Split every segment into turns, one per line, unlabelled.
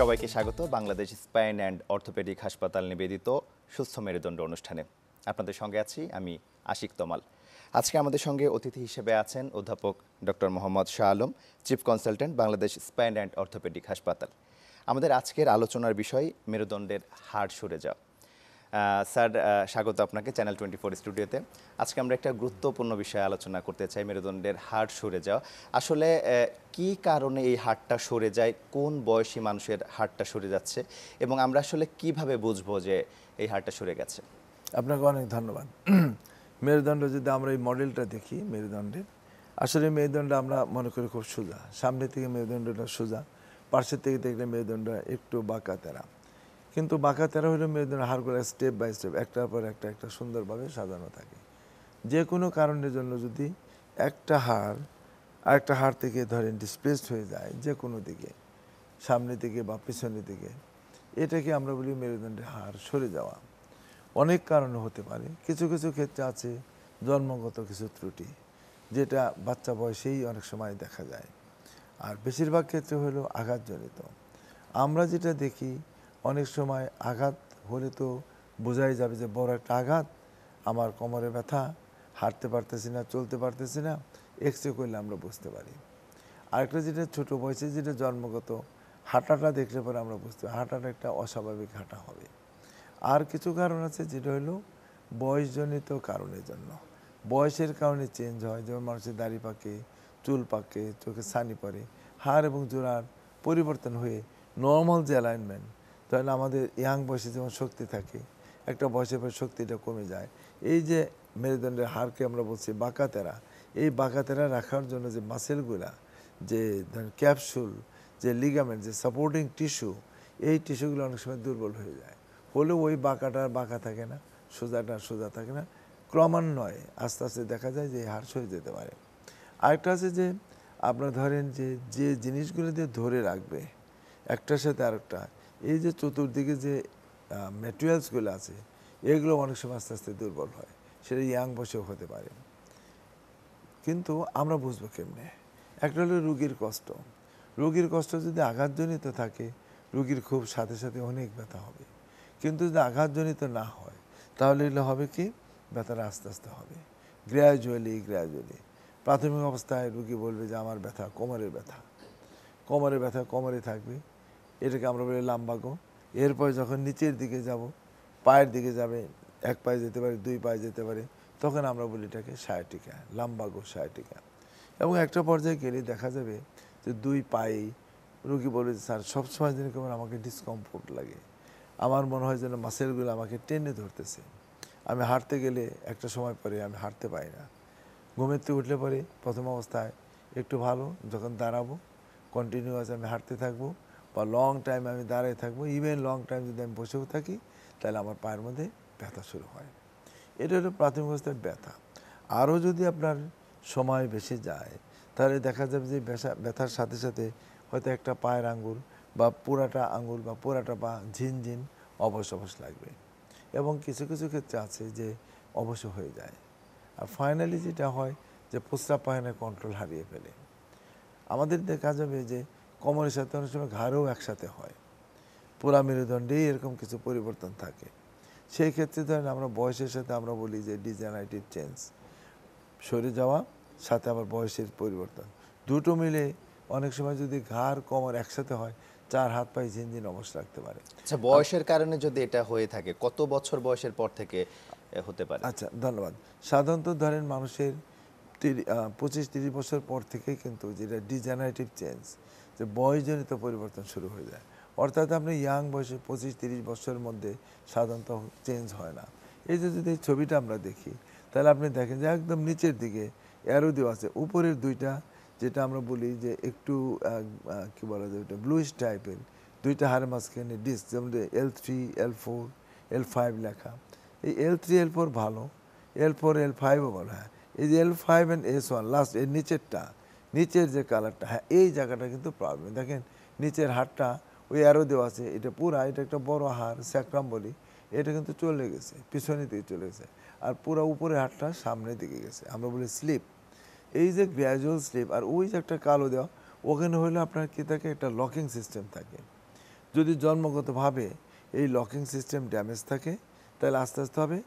সবাইকে স্বাগত Bangladesh spine and orthopaedic হাসপাতাল নিবেদিত সুস্থ মেরুদণ্ড অনুষ্ঠানে আপনাদের সঙ্গে আছি আমি আশিক তমাল আজকে আমাদের সঙ্গে অতিথি হিসেবে আছেন অধ্যাপক doctor Mohammad Shah Alam chief consultant Bangladesh spine and orthopaedic হাসপাতাল আমাদের আজকের আলোচনার বিষয় মেরুদণ্ডের হাড় সরে যাওয়া স্যার স্বাগত আপনাকে চ্যানেল টোয়েন্টি ফোর স্টুডিওতে আজকে আমরা একটা গুরুত্বপূর্ণ বিষয়ে আলোচনা করতে চাই মেরুদণ্ডের হাট সরে যাওয়া আসলে কি কারণে এই হাটটা সরে যায় কোন বয়সী মানুষের হাটটা সরে যাচ্ছে এবং আমরা আসলে কিভাবে বুঝবো যে এই হাটটা সরে গেছে
আপনাকে অনেক ধন্যবাদ মেরুদণ্ড যদি আমরা এই মডেলটা দেখি মেরুদণ্ডের আসলে মেরুদণ্ড আমরা মনে করি খুব সোজা সামনে থেকে মেরুদণ্ডটা সোজা পার্শ্বের থেকে দেখলে মেরুদণ্ড একটু বাঁকা তেরা কিন্তু বাঁকা তেরো হইলে মেয়েদের হারগুলো স্টেপ বাই স্টেপ একটার পর একটা একটা সুন্দরভাবে সাজানো থাকে যে কোনো কারণের জন্য যদি একটা হাড় আরেকটা হাড় থেকে ধরেন ডিসপ্লেসড হয়ে যায় যে কোনো দিকে সামনে দিকে বা পিছনের দিকে এটাকে আমরা বলি মেরুদণ্ডের হাড় সরে যাওয়া অনেক কারণ হতে পারে কিছু কিছু ক্ষেত্রে আছে জন্মগত কিছু ত্রুটি যেটা বাচ্চা বয়সেই অনেক সময় দেখা যায় আর বেশিরভাগ ক্ষেত্রে হলো আঘাতজনিত আমরা যেটা দেখি অনেক সময় আঘাত হলে তো বোঝাই যাবে যে বড় একটা আঘাত আমার কোমরে ব্যথা হাঁটতে পারতেছি না চলতে পারতেছি না এক্স রে করলে আমরা বুঝতে পারি আরেকটা যেটা ছোটো বয়সে যেটা জন্মগত হাঁটাটা দেখলে পরে আমরা বুঝতে পারি হাঁটাটা একটা অস্বাভাবিক হাঁটা হবে আর কিছু কারণ আছে যেটা হলো বয়সজনিত কারণের জন্য বয়সের কারণে চেঞ্জ হয় যেমন মানুষের দাড়ি পাকে চুল পাকে চোখে ছানি পড়ে হাড় এবং জোড়ার পরিবর্তন হয়ে নর্মাল যে অ্যালাইনমেন্ট তাহলে আমাদের ইয়াং বয়সে যেমন শক্তি থাকে একটা বয়সের পর শক্তিটা কমে যায় এই যে মেরুদণ্ডের হাড়কে আমরা বলছি বাঁকাতেরা এই বাঁকাতেরা রাখার জন্য যে মাসেলগুলা যে ধরেন ক্যাপসুল যে লিগামেন্ট যে সাপোর্টিং টিস্যু এই টিস্যুগুলো অনেক সময় দুর্বল হয়ে যায় হলেও ওই বাঁকাটা বাঁকা থাকে না সোজাটা সোজা থাকে না ক্রমান্বয়ে আস্তে আস্তে দেখা যায় যে হাড় সরে যেতে পারে আরেকটা আছে যে আপনার ধরেন যে যে জিনিসগুলো দিয়ে ধরে রাখবে একটার সাথে আরেকটা এই যে চতুর্দিকে যে ম্যাটেরিয়ালসগুলো আছে এগুলো অনেক সময় আস্তে আস্তে দুর্বল হয় সেটা ইয়াং বসেও হতে পারে কিন্তু আমরা বুঝবো কেমনে একটা হলো রুগীর কষ্ট রুগীর কষ্ট যদি আঘাতজনিত থাকে রুগীর খুব সাথে সাথে অনেক ব্যথা হবে কিন্তু যদি আঘাতজনিত না হয় তাহলে এগুলো হবে কি ব্যথাটা আস্তে আস্তে হবে গ্র্যাজুয়ালি গ্র্যাজুয়ালি প্রাথমিক অবস্থায় রুগী বলবে যে আমার ব্যথা কোমরের ব্যথা কোমরের ব্যথা কোমরে থাকবে এটাকে আমরা বলি লাম্বাগো এরপরে যখন নিচের দিকে যাব পায়ের দিকে যাবে এক পায়ে যেতে পারে দুই পায়ে যেতে পারে তখন আমরা বলি এটাকে সায়াটিকা লাম্বাগো সায়াটিকা এবং একটা পর্যায়ে গেলে দেখা যাবে যে দুই পায়ে রুগী বলে স্যার সবসময় যেন কেমন আমাকে ডিসকমফোর্ট লাগে আমার মনে হয় যেন মাসেলগুলো আমাকে টেনে ধরতেছে আমি হাঁটতে গেলে একটা সময় পরে আমি হাঁটতে পারি না ঘুমের থেকে উঠলে পরে প্রথম অবস্থায় একটু ভালো যখন দাঁড়াবো কন্টিনিউয়াস আমি হাঁটতে থাকবো বা লং টাইম আমি দাঁড়িয়ে থাকবো ইভেন লং টাইম যদি আমি বসেও থাকি তাহলে আমার পায়ের মধ্যে ব্যথা শুরু হয় এটা হলো প্রাথমিক অবস্থায় ব্যথা আরও যদি আপনার সময় বেশি যায় তাহলে দেখা যাবে যে ব্যথা ব্যথার সাথে সাথে হয়তো একটা পায়ের আঙ্গুল বা পুরাটা আঙ্গুল বা পুরাটা পা ঝিনঝিন অবস অবশ লাগবে এবং কিছু কিছু ক্ষেত্রে আছে যে অবশ্য হয়ে যায় আর ফাইনালি যেটা হয় যে প্রস্রাব পায়না কন্ট্রোল হারিয়ে ফেলে আমাদের দেখা যাবে যে কোমরের সাথে অনেক সময় ঘাড়ও একসাথে হয় পুরা মেরুদণ্ডেই এরকম কিছু পরিবর্তন থাকে সেই ক্ষেত্রে ধরেন আমরা বয়সের সাথে আমরা বলি যে ডিজেনারেটিভ চেঞ্জ সরে যাওয়া সাথে আমার বয়সের পরিবর্তন দুটো মিলে অনেক সময় যদি ঘাড় কোমর একসাথে হয় চার হাত পায়ে ঝিনঝিন অবশ্য রাখতে পারে আচ্ছা বয়সের
কারণে যদি এটা হয়ে থাকে কত বছর বয়সের পর থেকে হতে
পারে আচ্ছা ধন্যবাদ সাধারণত ধরেন মানুষের পঁচিশ তিরিশ বছর পর থেকেই কিন্তু যেটা ডিজেনারেটিভ চেঞ্জ যে বয়সজনিত পরিবর্তন শুরু হয়ে যায় অর্থাৎ আপনি ইয়াং বয়সে পঁচিশ তিরিশ বছরের মধ্যে সাধারণত চেঞ্জ হয় না এই যে যদি ছবিটা আমরা দেখি তাহলে আপনি দেখেন যে একদম নিচের দিকে অ্যারো দেওয়া আছে উপরের দুইটা যেটা আমরা বলি যে একটু কী বলা যায় ওটা ব্লুইশ টাইপের দুইটা হাড়ের মাঝখানে ডিস্ক যেমন L three L four L five লেখা এই এল থ্রি এল ফোর ভালো এল ফোর এল ফাইভও ভালো হ্যাঁ এই যে L five and S one last এর নিচেরটা নিচের যে কালারটা হ্যাঁ এই জায়গাটা কিন্তু প্রবলেম দেখেন নিচের হাড়টা ওই অ্যারো দেওয়া আছে এটা পুরা এটা একটা বড় হাড় স্যাক্রাম বলি এটা কিন্তু চলে গেছে পিছনের দিকে চলে গেছে আর পুরো উপরের হাড়টা সামনের দিকে গেছে আমরা বলি স্লিপ এই যে গ্র্যাজুয়াল স্লিপ আর ওই যে একটা কালো দেওয়া ওখানে হলে আপনার কী থাকে একটা লকিং সিস্টেম থাকে যদি জন্মগতভাবে এই লকিং সিস্টেম ড্যামেজ থাকে তাহলে আস্তে আস্তে হবে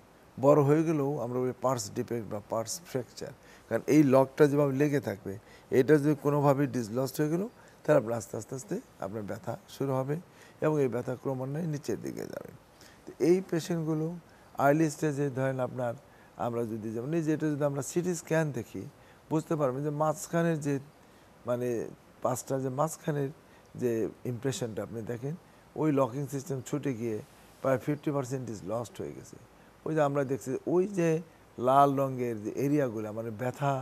বড় হয়ে গেলেও আমরা বলি পার্স ডিফেক্ট বা পার্স ফ্র্যাকচার কারণ এই লকটা যেভাবে লেগে থাকবে এটা যদি কোনোভাবে ডিসলস্ট হয়ে গেল তাহলে আপনার আস্তে আস্তে আস্তে আপনার ব্যথা শুরু হবে এবং এই ব্যথা ক্রমান্বয়ে নিচের দিকে যাবে তো এই পেশেন্টগুলো আর্লি স্টেজে ধরেন আপনার আমরা যদি যেমন যেটা যদি আমরা সিটি স্ক্যান দেখি বুঝতে পারবেন যে মাঝখানের যে মানে পাঁচটা যে মাঝখানের যে ইমপ্রেশনটা আপনি দেখেন ওই লকিং সিস্টেম ছুটে গিয়ে প্রায় ফিফটি পার্সেন্ট ইজ লস্ট হয়ে গেছে ওই যে আমরা দেখছি ওই যে লাল রঙের যে এরিয়াগুলো মানে ব্যথা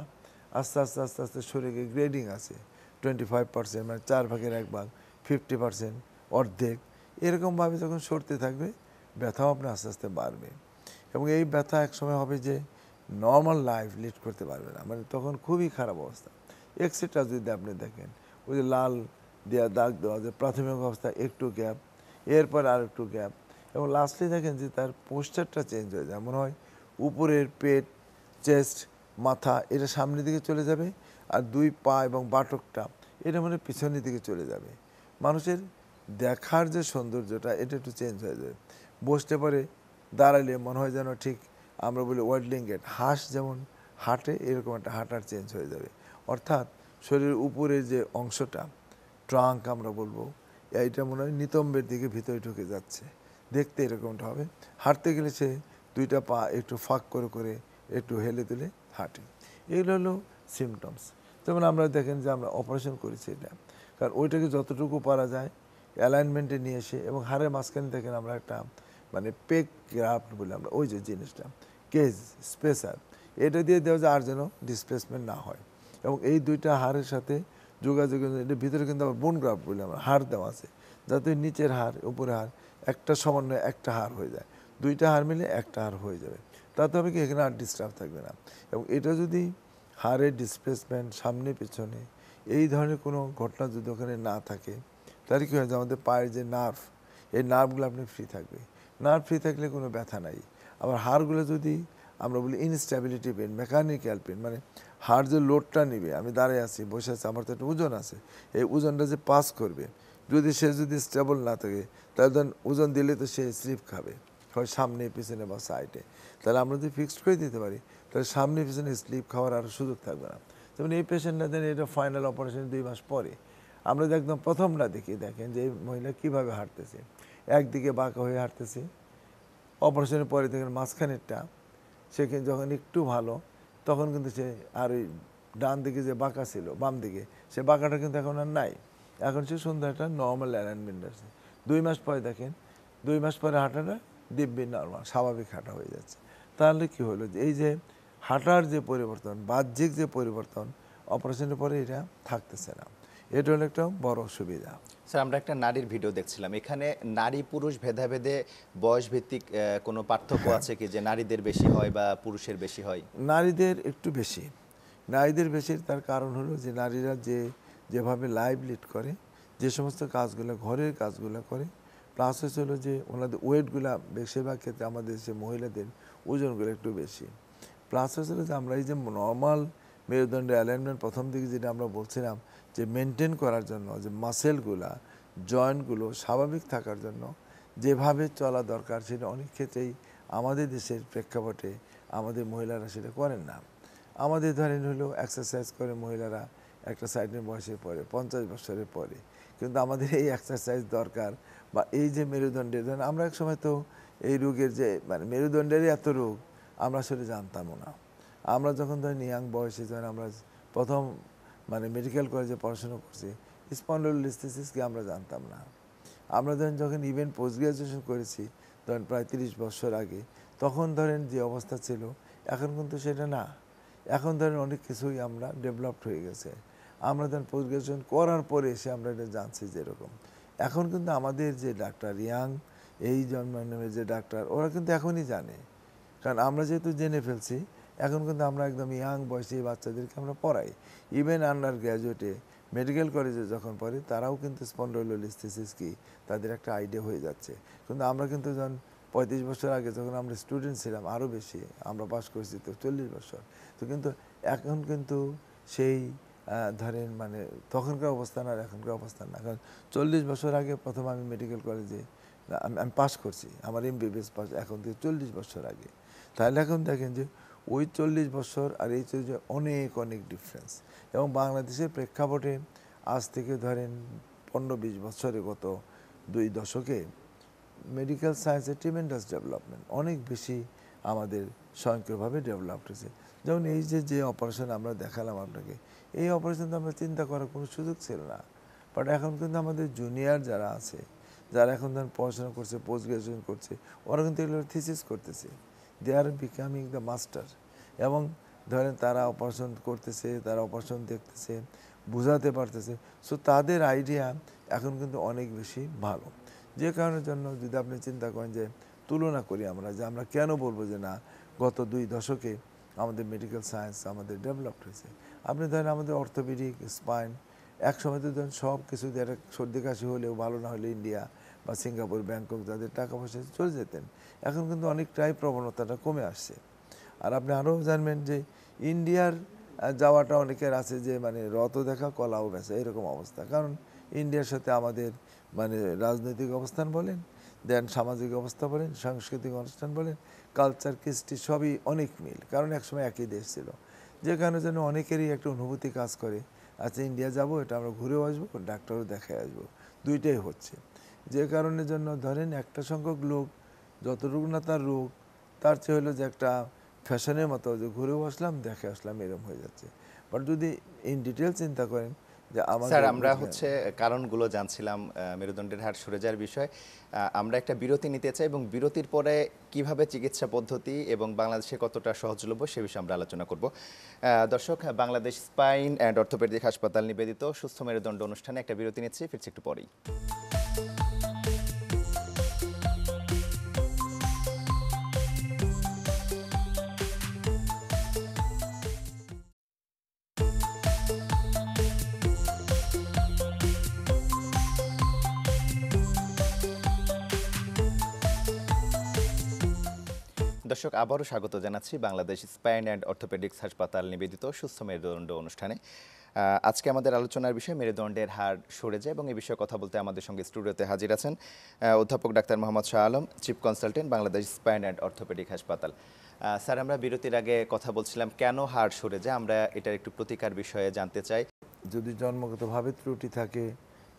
আস্তে আস্তে আস্তে আস্তে শরীরে গ্রেডিং আছে টোয়েন্টি ফাইভ পার্সেন্ট মানে চার ভাগের এক ভাগ ফিফটি পার্সেন্ট অর্ধেক এরকমভাবে যখন সরতে থাকবে ব্যথাও আপনি আস্তে আস্তে বাড়বে এবং এই ব্যথা একসময় হবে যে নর্মাল লাইফ লিড করতে পারবে না মানে তখন খুবই খারাপ অবস্থা এক্সরেটা যদি আপনি দেখেন ওই যে লাল দেওয়া দাগ দেওয়া যে প্রাথমিক অবস্থা একটু গ্যাপ এরপর আর একটু গ্যাপ এবং লাস্টলি দেখেন যে তার পোস্টারটা চেঞ্জ হয়ে যায় মনে হয় উপরের পেট চেস্ট মাথা এটা সামনের দিকে চলে যাবে আর দুই পা এবং বাটকটা এটা মানে পিছনের দিকে চলে যাবে মানুষের দেখার যে সৌন্দর্যটা এটা একটু চেঞ্জ হয়ে যাবে বসতে পারে দাঁড়ালে মনে হয় যেন ঠিক আমরা বলি ওয়ার্ডলিং গেট হাঁস যেমন হাঁটে এরকম একটা হাঁটার চেঞ্জ হয়ে যাবে অর্থাৎ শরীরের উপরের যে অংশটা ট্রাঙ্ক আমরা বলবো এটা মনে হয় নিতম্বের দিকে ভিতরে ঢুকে যাচ্ছে দেখতে এরকমটা হবে হাঁটতে গেলে সে দুইটা পা একটু ফাঁক করে করে একটু হেলে দিলে হাঁটি এগুলো হলো সিমটমস যেমন আমরা দেখেন যে আমরা অপারেশন করেছি এটা কারণ ওইটাকে যতটুকু পারা যায় অ্যালাইনমেন্টে নিয়ে এসে এবং হাড়ের মাঝখানে দেখেন আমরা একটা মানে পেক গ্রাফট বলে আমরা ওই যে জিনিসটা কেজ স্পেসার এটা দিয়ে দেওয়া যায় আর যেন ডিসপ্লেসমেন্ট না হয় এবং এই দুইটা হাড়ের সাথে যোগাযোগ এটার ভিতরে কিন্তু আবার বোন গ্রাফট বলে আমরা হাড় দেওয়া আছে যাতে নিচের হাড় উপরে হাড় একটা সমন্বয়ে একটা হাড় হয়ে যায় দুইটা হার মিলে একটা হার হয়ে যাবে তাতে হবে কি এখানে আর ডিস্টার্ব থাকবে না এবং এটা যদি হাড়ের ডিসপ্লেসমেন্ট সামনে পেছনে এই ধরনের কোনো ঘটনা যদি ওখানে না থাকে তাহলে কী হয় যে আমাদের পায়ের যে নার্ভ এই নার্ভগুলো আপনি ফ্রি থাকবে নার্ভ ফ্রি থাকলে কোনো ব্যথা নাই আবার হাড়গুলো যদি আমরা বলি ইনস্ট্যাবিলিটি পেন মেকানিক্যাল পেন মানে হাড় যে লোডটা নেবে আমি দাঁড়িয়ে আছি বসে আছি আমার তো একটা ওজন আছে এই ওজনটা যে পাস করবে যদি সে যদি স্টেবল না থাকে তাহলে ওজন দিলে তো সে স্লিপ খাবে হয় সামনে পিছনে বা সাইডে তাহলে আমরা যদি ফিক্সড করে দিতে পারি তাহলে সামনে পিছনে স্লিপ খাওয়ার আরও সুযোগ থাকবে না যেমন এই পেশেন্টরা দেন এটা ফাইনাল অপারেশন দুই মাস পরে আমরা যদি একদম প্রথমটা দেখি দেখেন যে এই মহিলা কীভাবে হাঁটতেছে একদিকে বাঁকা হয়ে হাঁটতেছে অপারেশনের পরে দেখেন মাঝখানেরটা সে যখন একটু ভালো তখন কিন্তু সে আর ওই ডান দিকে যে বাঁকা ছিল বাম দিকে সে বাঁকাটা কিন্তু এখন আর নাই এখন সে সুন্দর একটা নর্মাল অ্যারেঞ্জমেন্ট আছে দুই মাস পরে দেখেন দুই মাস পরে হাঁটাটা দিব্যি নর্মাল স্বাভাবিক হাঁটা হয়ে যাচ্ছে তাহলে কি হলো যে এই যে হাঁটার যে পরিবর্তন বাহ্যিক যে পরিবর্তন অপারেশনের পরে এটা থাকতেছে না এটা হলো একটা বড় সুবিধা
স্যার আমরা একটা নারীর ভিডিও দেখছিলাম এখানে নারী পুরুষ ভেদাভেদে বয়স ভিত্তিক কোনো পার্থক্য হ্যাঁ। আছে কি যে নারীদের
বেশি হয় বা পুরুষের বেশি হয় নারীদের একটু বেশি নারীদের বেশি তার কারণ হলো যে নারীরা যে যেভাবে লাইভ লিড করে যে সমস্ত কাজগুলো ঘরের কাজগুলো করে প্লাস হচ্ছে হলো যে ওনাদের ওয়েটগুলা বেশিরভাগ ক্ষেত্রে আমাদের যে মহিলাদের ওজনগুলো একটু বেশি প্লাস হচ্ছে হলো যে আমরা এই যে নর্মাল মেরুদণ্ডের অ্যালাইনমেন্ট প্রথম দিকে যেটা আমরা বলছিলাম যে মেনটেন করার জন্য যে মাসেলগুলা জয়েন্টগুলো স্বাভাবিক থাকার জন্য যেভাবে চলা দরকার সেটা অনেক ক্ষেত্রেই আমাদের দেশের প্রেক্ষাপটে আমাদের মহিলারা সেটা করেন না আমাদের ধরেন হলো এক্সারসাইজ করে মহিলারা একটা সাইডের বয়সের পরে পঞ্চাশ বছরের পরে কিন্তু আমাদের এই এক্সারসাইজ দরকার বা এই যে মেরুদণ্ডের ধরেন আমরা এক সময় তো এই রোগের যে মানে মেরুদণ্ডেরই এত রোগ আমরা আসলে জানতামও না আমরা যখন ধরেন ইয়াং বয়সে ধরেন আমরা প্রথম মানে মেডিকেল কলেজে পড়াশোনা করছি স্পন্ডোলিস্থিসিসকে আমরা জানতাম না আমরা ধরেন যখন ইভেন পোস্ট গ্রাজুয়েশন করেছি ধরেন প্রায় তিরিশ বছর আগে তখন ধরেন যে অবস্থা ছিল এখন কিন্তু সেটা না এখন ধরেন অনেক কিছুই আমরা ডেভেলপড হয়ে গেছে আমরা ধরেন পোস্ট গ্রাজুয়েশন করার পরে এসে আমরা এটা জানছি যেরকম এখন কিন্তু আমাদের যে ডাক্তার ইয়াং এই জন্মানমে যে ডাক্তার ওরা কিন্তু এখনই জানে কারণ আমরা যেহেতু জেনে ফেলছি এখন কিন্তু আমরা একদম ইয়াং এই বাচ্চাদেরকে আমরা পড়াই ইভেন আন্ডার গ্র্যাজুয়েটে মেডিকেল কলেজে যখন পড়ে তারাও কিন্তু স্পন্ডোলোলিস্থিসিস কি তাদের একটা আইডিয়া হয়ে যাচ্ছে কিন্তু আমরা কিন্তু যখন পঁয়ত্রিশ বছর আগে যখন আমরা স্টুডেন্ট ছিলাম আরও বেশি আমরা পাস করেছি তো চল্লিশ বছর তো কিন্তু এখন কিন্তু সেই ধরেন মানে তখনকার অবস্থান আর এখনকার অবস্থান না কারণ চল্লিশ বছর আগে প্রথম আমি মেডিকেল কলেজে আমি আমি পাশ করছি আমার এম বিবিএস পাস এখন থেকে চল্লিশ বছর আগে তাহলে এখন দেখেন যে ওই চল্লিশ বছর আর এই চল্লিশ অনেক অনেক ডিফারেন্স এবং বাংলাদেশের প্রেক্ষাপটে আজ থেকে ধরেন পনেরো বিশ বছরে গত দুই দশকে মেডিকেল সায়েন্সের ট্রিমেন্ডাস ডেভেলপমেন্ট অনেক বেশি আমাদের স্বয়ংক্রিয়ভাবে ডেভেলপ হয়েছে যেমন এই যে যে অপারেশন আমরা দেখালাম আপনাকে এই অপারেশন তো আমরা চিন্তা করার কোনো সুযোগ ছিল না বাট এখন কিন্তু আমাদের জুনিয়র যারা আছে যারা এখন ধরেন পড়াশোনা করছে পোস্ট গ্রাজুয়েশন করছে ওরা কিন্তু এগুলো থিসিস করতেছে they are becoming the master এবং ধরেন তারা অপারেশন করতেছে তারা অপারেশন দেখতেছে বোঝাতে পারতেছে সো তাদের আইডিয়া এখন কিন্তু অনেক বেশি ভালো যে কারণের জন্য যদি আপনি চিন্তা করেন যে তুলনা করি আমরা যে আমরা কেন বলবো যে না গত দুই দশকে আমাদের মেডিকেল সায়েন্স আমাদের ডেভেলপড হয়েছে আপনি ধরেন আমাদের অর্থোপেডিক স্পাইন এক সময় তো ধরেন সব কিছু যারা সর্দি কাশি হলেও ভালো না হলে ইন্ডিয়া বা সিঙ্গাপুর ব্যাংকক যাদের টাকা পয়সা চলে যেতেন এখন কিন্তু অনেকটাই প্রবণতাটা কমে আসছে আর আপনি আরও জানবেন যে ইন্ডিয়ার যাওয়াটা অনেকের আছে যে মানে রত দেখা কলাও বেচা এরকম অবস্থা কারণ ইন্ডিয়ার সাথে আমাদের মানে রাজনৈতিক অবস্থান বলেন দেন সামাজিক অবস্থা বলেন সাংস্কৃতিক অনুষ্ঠান বলেন কালচার কৃষ্টি সবই অনেক মিল কারণ একসময় একই দেশ ছিল যে কারণে যেন অনেকেরই একটা অনুভূতি কাজ করে আচ্ছা ইন্ডিয়া যাব এটা আমরা ঘুরেও আসবো ডাক্তারও দেখে আসবো দুইটাই হচ্ছে যে কারণের জন্য ধরেন একটা সংখ্যক লোক যত রোগ না তার রোগ তার চেয়ে হলো যে একটা ফ্যাশনের মতো যে ঘুরেও আসলাম দেখে আসলাম এরম হয়ে যাচ্ছে বাট যদি ইন ডিটেল চিন্তা করেন স্যার আমরা হচ্ছে
কারণগুলো জানছিলাম মেরুদণ্ডের হার সরে যাওয়ার বিষয়ে আমরা একটা বিরতি নিতে চাই এবং বিরতির পরে কিভাবে চিকিৎসা পদ্ধতি এবং বাংলাদেশে কতটা সহজলভ্য সে বিষয়ে আমরা আলোচনা করব দর্শক বাংলাদেশ স্পাইন অ্যান্ড অর্থোপেডিক হাসপাতাল নিবেদিত সুস্থ মেরুদণ্ড অনুষ্ঠানে একটা বিরতি নিচ্ছি ফিরছি একটু পরেই দর্শক আবারও স্বাগত জানাচ্ছি বাংলাদেশ স্পাইন অ্যান্ড অর্থোপেডিক্স হাসপাতাল নিবেদিত সুস্থ মেরুদণ্ড অনুষ্ঠানে আজকে আমাদের আলোচনার বিষয় মেরুদণ্ডের হার সরে যায় এবং এ বিষয়ে কথা বলতে আমাদের সঙ্গে স্টুডিওতে হাজির আছেন অধ্যাপক ডাক্তার Mohammad Shah Alam chief consultant Bangladesh spine and orthopaedic হাসপাতাল স্যার আমরা বিরতির আগে কথা বলছিলাম কেন হার সরে যায় আমরা এটার একটু প্রতিকার বিষয়ে জানতে
চাই যদি জন্মগতভাবে ত্রুটি থাকে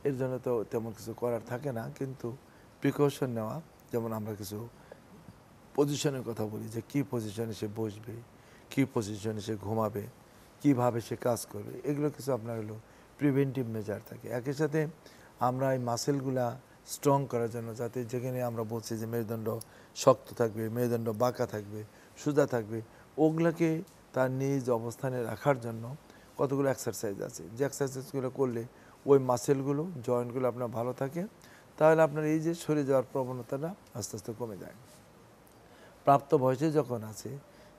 এর জন্য তো তেমন কিছু করার থাকে না কিন্তু প্রিকশন নেওয়া যেমন আমরা কিছু পজিশনের কথা বলি যে কি পজিশনে সে বসবে কি পজিশনে সে ঘুমাবে কিভাবে সে কাজ করবে এগুলো কিছু আপনার হলো প্রিভেন্টিভ মেজার থাকে একই সাথে আমরা এই মাসেলগুলা স্ট্রং করার জন্য যাতে যেখানে আমরা বলছি যে মেরুদণ্ড শক্ত থাকবে মেরুদণ্ড বাঁকা থাকবে সুজা থাকবে ওগুলাকে তার নিজ অবস্থানে রাখার জন্য কতগুলো এক্সারসাইজ আছে যে এক্সারসাইজগুলো করলে ওই মাসেলগুলো জয়েন্টগুলো আপনার ভালো থাকে তাহলে আপনার এই যে সরে যাওয়ার প্রবণতাটা আস্তে আস্তে কমে যায় প্রাপ্ত বয়সে যখন আছে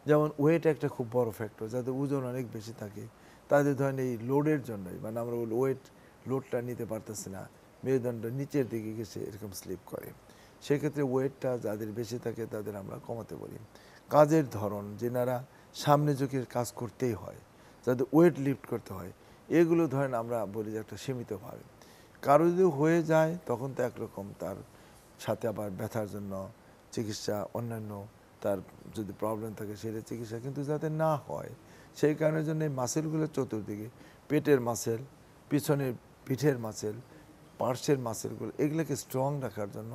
যেমন ওয়েট একটা খুব বড় ফ্যাক্টর যাদের ওজন অনেক বেশি থাকে তাদের ধরেন এই লোডের জন্যই মানে আমরা বলি ওয়েট লোডটা নিতে পারতেছে না মেরুদণ্ড নিচের দিকে গেছে এরকম স্লিপ করে সেক্ষেত্রে ওয়েটটা যাদের বেশি থাকে তাদের আমরা কমাতে বলি কাজের ধরন যেনারা সামনে চোখের কাজ করতেই হয় যাদের ওয়েট লিফট করতে হয় এগুলো ধরেন আমরা বলি যে একটা সীমিতভাবে কারো যদি হয়ে যায় তখন তো একরকম তার সাথে আবার ব্যথার জন্য চিকিৎসা অন্যান্য তার যদি প্রবলেম থাকে সেটা চিকিৎসা কিন্তু যাতে না হয় সেই কারণের জন্য এই মাসেলগুলো চতুর্দিকে পেটের মাসেল পিছনের পিঠের মাসেল পার্শ্বের মাসেলগুলো এগুলোকে স্ট্রং রাখার জন্য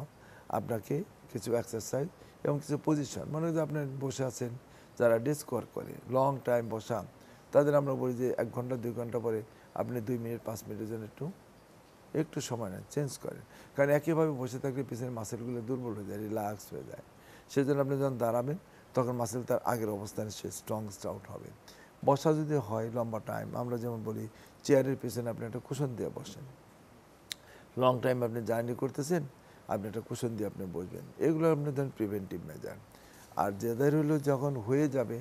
আপনাকে কিছু এক্সারসাইজ এবং কিছু পজিশন মনে হয় আপনি বসে আছেন যারা ডেস্ক ওয়ার্ক করে লং টাইম বসা তাদের আমরা বলি যে এক ঘন্টা দুই ঘন্টা পরে আপনি দুই মিনিট পাঁচ মিনিটের জন্য একটু একটু সময় নেন চেঞ্জ করেন কারণ একইভাবে বসে থাকলে পিছনের মাসেলগুলো দুর্বল হয়ে যায় রিল্যাক্স হয়ে যায় সেজন্য আপনি যখন দাঁড়াবেন তখন মাসেল তার আগের অবস্থানে সে স্ট্রং আউট হবে বসা যদি হয় লম্বা টাইম আমরা যেমন বলি চেয়ারের পিছনে আপনি একটা কুশন দিয়ে বসেন লং টাইম আপনি জার্নি করতেছেন আপনি একটা কুশন দিয়ে আপনি বসবেন এগুলো আপনি ধরেন প্রিভেন্টিভ মেজার আর যেদের হলো যখন হয়ে যাবে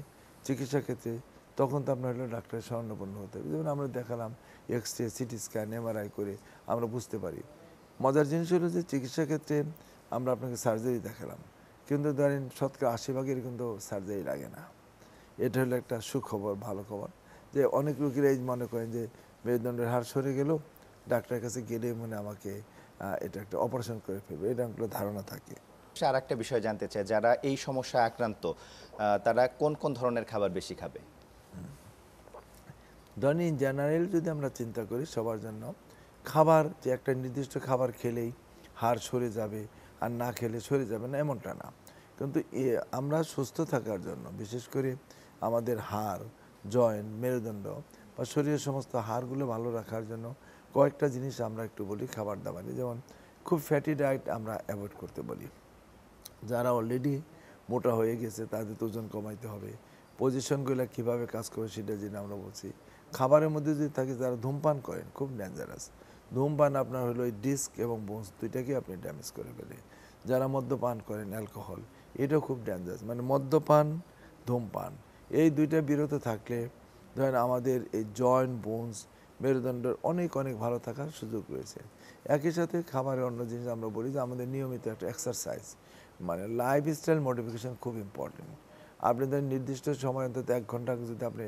চিকিৎসা ক্ষেত্রে তখন তো আপনার ডাক্তারের স্বর্ণপূর্ণ হতে হবে যেমন আমরা দেখালাম X ray CT scan MRI করে আমরা বুঝতে পারি মজার জিনিস হলো যে চিকিৎসা ক্ষেত্রে আমরা আপনাকে সার্জারি দেখালাম কিন্তু ধরেন শতকরা আশি ভাগের কিন্তু সার্জারি লাগে না এটা হলো একটা সুখবর ভালো খবর যে অনেক এই মনে করেন যে মেরুদণ্ডের হার সরে গেল ডাক্তারের কাছে গেলে মনে আমাকে এটা একটা অপারেশন করে ফেলবে এটা আমাদের ধারণা থাকে আর একটা বিষয় জানতে চাই যারা এই সমস্যায় আক্রান্ত তারা
কোন কোন ধরনের খাবার বেশি খাবে
ধরেন ইন জেনারেল যদি আমরা চিন্তা করি সবার জন্য খাবার যে একটা নির্দিষ্ট খাবার খেলেই হাড় সরে যাবে আর না খেলে সরে যাবে না এমনটা না কিন্তু আমরা সুস্থ থাকার জন্য বিশেষ করে আমাদের হাড় জয়েন্ট মেরুদণ্ড বা শরীরের সমস্ত হাড়গুলো ভালো রাখার জন্য কয়েকটা জিনিস আমরা একটু বলি খাবার দাবারে যেমন খুব ফ্যাটি ডায়েট আমরা অ্যাভয়েড করতে বলি যারা অলরেডি মোটা হয়ে গেছে তাদের ওজন কমাইতে হবে পজিশনগুলো কীভাবে কাজ করে সেটা যেটা আমরা বলছি খাবারের মধ্যে যদি থাকে যারা ধূমপান করেন খুব ডেঞ্জারাস ধূমপান আপনার হলো ডিস্ক এবং বোনস দুইটাকেই আপনি ড্যামেজ করে ফেলে যারা মদ্যপান করেন অ্যালকোহল এটাও খুব ডেঞ্জারাস মানে মদ্যপান ধূমপান এই দুইটা বিরত থাকলে ধরেন আমাদের এই জয়েন্ট বোনস মেরুদণ্ডের অনেক অনেক ভালো থাকার সুযোগ রয়েছে একই সাথে খাবারের অন্য জিনিস আমরা বলি যে আমাদের নিয়মিত একটা এক্সারসাইজ মানে লাইফস্টাইল মডিফিকেশান খুব ইম্পর্টেন্ট ধরেন নির্দিষ্ট সময় অন্তত এক ঘন্টা যদি আপনি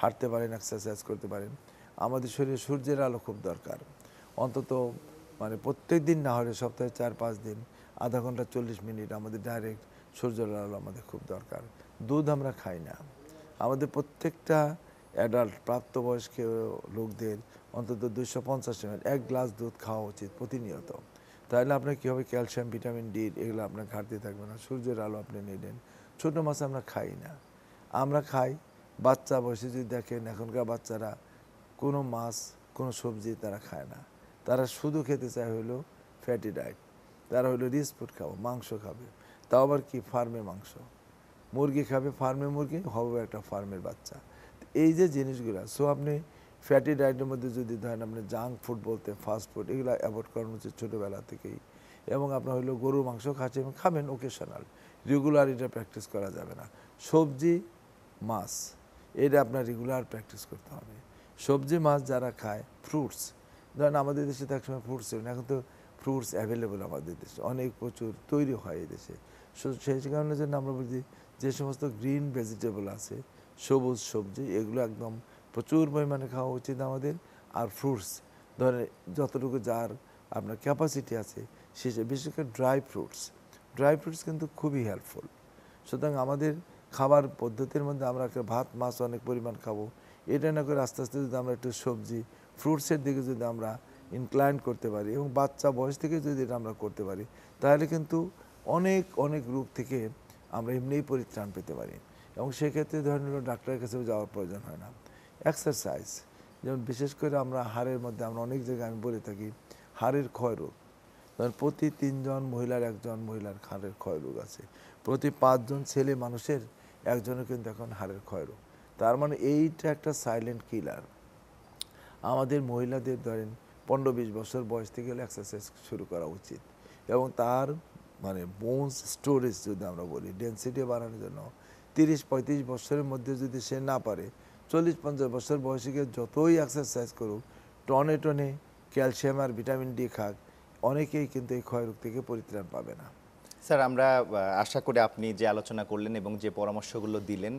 হাঁটতে পারেন এক্সারসাইজ করতে পারেন আমাদের শরীরে সূর্যের আলো খুব দরকার অন্তত মানে প্রত্যেক দিন না হলে সপ্তাহে চার পাঁচ দিন আধা ঘন্টা চল্লিশ মিনিট আমাদের ডাইরেক্ট সূর্যের আলো আমাদের খুব দরকার দুধ আমরা খাই না আমাদের প্রত্যেকটা অ্যাডাল্ট প্রাপ্তবয়স্ক লোকদের অন্তত দুশো পঞ্চাশ মিনিট এক গ্লাস দুধ খাওয়া উচিত প্রতিনিয়ত তাহলে আপনার কীভাবে ক্যালসিয়াম ভিটামিন ডি এগুলো আপনার ঘাটতি থাকবে না সূর্যের আলো আপনি নিলেন ছোটো মাছ আমরা খাই না আমরা খাই বাচ্চা বসে যদি দেখেন এখনকার বাচ্চারা কোনো মাছ কোনো সবজি তারা খায় না তারা শুধু খেতে চায় হলো ফ্যাটি ডায়েট তারা হলো রিচ ফুড খাবো মাংস খাবে তাও আবার কি ফার্মে মাংস মুরগি খাবে ফার্মে মুরগি হবে একটা ফার্মের বাচ্চা এই যে জিনিসগুলো সো আপনি ফ্যাটি ডায়েটের মধ্যে যদি ধরেন আপনি জাঙ্ক ফুড বলতে ফাস্ট ফুড এগুলো অ্যাভয়েড করানো উচিত ছোটোবেলা থেকেই এবং আপনার হলো গরু মাংস খাচ্ছে এবং খাবেন ওকেশনাল রেগুলার এটা প্র্যাকটিস করা যাবে না সবজি মাছ এটা আপনার রেগুলার প্র্যাকটিস করতে হবে সবজি মাছ যারা খায় ফ্রুটস ধরেন আমাদের দেশে তো একসময় ফ্রুটস ছিল এখন তো ফ্রুটস অ্যাভেলেবল আমাদের দেশে অনেক প্রচুর তৈরি হয় এই দেশে সেই কারণে জন্য আমরা বলছি যে সমস্ত গ্রিন ভেজিটেবল আছে সবুজ সবজি এগুলো একদম প্রচুর পরিমাণে খাওয়া উচিত আমাদের আর ফ্রুটস ধরেন যতটুকু যার আপনার ক্যাপাসিটি আছে সে বিশেষ করে ড্রাই ফ্রুটস ড্রাই ফ্রুটস কিন্তু খুবই হেল্পফুল সুতরাং আমাদের খাবার পদ্ধতির মধ্যে আমরা একটা ভাত মাছ অনেক পরিমাণ খাবো এটা না করে আস্তে আস্তে যদি আমরা একটু সবজি ফ্রুটসের দিকে যদি আমরা ইনক্লাইন করতে পারি এবং বাচ্চা বয়স থেকে যদি এটা আমরা করতে পারি তাহলে কিন্তু অনেক অনেক রোগ থেকে আমরা এমনিই পরিত্রাণ পেতে পারি এবং সেক্ষেত্রে ধরেন ডাক্তারের কাছেও যাওয়ার প্রয়োজন হয় না এক্সারসাইজ যেমন বিশেষ করে আমরা হাড়ের মধ্যে আমরা অনেক জায়গায় আমি বলে থাকি হাড়ের ক্ষয় রোগ ধরেন প্রতি তিনজন মহিলার একজন মহিলার হাড়ের ক্ষয় রোগ আছে প্রতি পাঁচজন ছেলে মানুষের একজনের কিন্তু এখন হাড়ের ক্ষয় রোগ তার মানে এইটা একটা সাইলেন্ট কিলার আমাদের মহিলাদের ধরেন পনেরো বিশ বছর বয়স থেকে গেলে এক্সারসাইজ শুরু করা উচিত এবং তার মানে বোনস স্টোরেজ যদি আমরা বলি ডেন্সিটি বাড়ানোর জন্য তিরিশ পঁয়ত্রিশ বছরের মধ্যে যদি সে না পারে চল্লিশ পঞ্চাশ বছর বয়সে গিয়ে যতই এক্সারসাইজ করুক টনে টনে ক্যালসিয়াম আর ভিটামিন ডি খাক অনেকেই কিন্তু এই ক্ষয়রোগ থেকে পরিত্রাণ পাবে না
স্যার আমরা আশা করি আপনি যে আলোচনা করলেন এবং যে পরামর্শগুলো দিলেন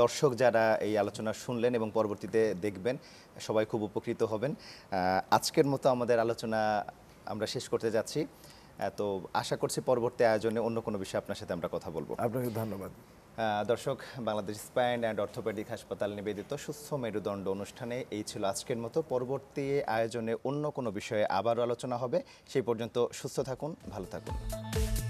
দর্শক যারা এই আলোচনা শুনলেন এবং পরবর্তীতে দেখবেন সবাই খুব উপকৃত হবেন আজকের মতো আমাদের আলোচনা আমরা শেষ করতে যাচ্ছি তো আশা করছি পরবর্তী আয়োজনে অন্য কোনো বিষয়ে আপনার সাথে আমরা কথা বলবো আপনাকে ধন্যবাদ দর্শক বাংলাদেশ স্পাইন অ্যান্ড অর্থোপেডিক হাসপাতাল নিবেদিত সুস্থ মেরুদণ্ড অনুষ্ঠানে এই ছিল আজকের মতো পরবর্তী আয়োজনে অন্য কোনো বিষয়ে আবারও আলোচনা হবে সেই পর্যন্ত সুস্থ থাকুন ভালো থাকুন